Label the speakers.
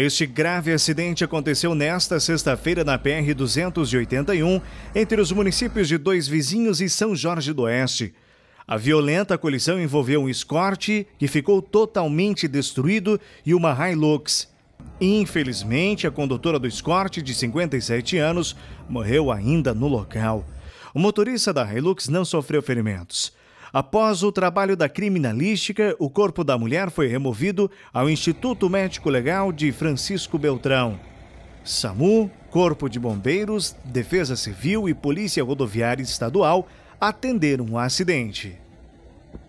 Speaker 1: Este grave acidente aconteceu nesta sexta-feira na PR-281, entre os municípios de Dois Vizinhos e São Jorge do Oeste. A violenta colisão envolveu um escorte que ficou totalmente destruído e uma Hilux. Infelizmente, a condutora do escorte, de 57 anos, morreu ainda no local. O motorista da Hilux não sofreu ferimentos. Após o trabalho da criminalística, o corpo da mulher foi removido ao Instituto Médico Legal de Francisco Beltrão. SAMU, Corpo de Bombeiros, Defesa Civil e Polícia Rodoviária Estadual atenderam o acidente.